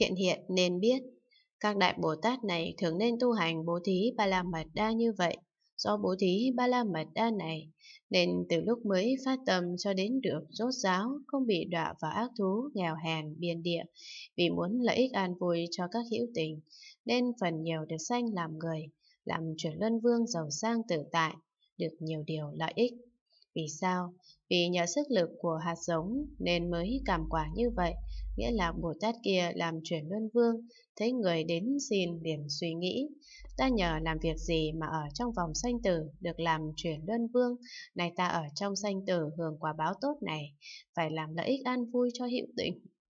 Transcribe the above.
thiện hiện nên biết. Các đại Bồ Tát này thường nên tu hành bố thí ba la mật đa như vậy. Do bố thí ba la mật đa này, nên từ lúc mới phát tâm cho đến được rốt giáo, không bị đọa vào ác thú, nghèo hèn, biên địa, vì muốn lợi ích an vui cho các hữu tình, nên phần nhiều được sanh làm người, làm chuyển luân vương giàu sang tự tại, được nhiều điều lợi ích. Vì sao? Vì nhờ sức lực của hạt giống nên mới cảm quả như vậy, nghĩa là Bồ Tát kia làm chuyển luân vương, thấy người đến xin liền suy nghĩ, ta nhờ làm việc gì mà ở trong vòng sanh tử được làm chuyển luân vương, này ta ở trong sanh tử hưởng quả báo tốt này, phải làm lợi ích an vui cho hữu tình.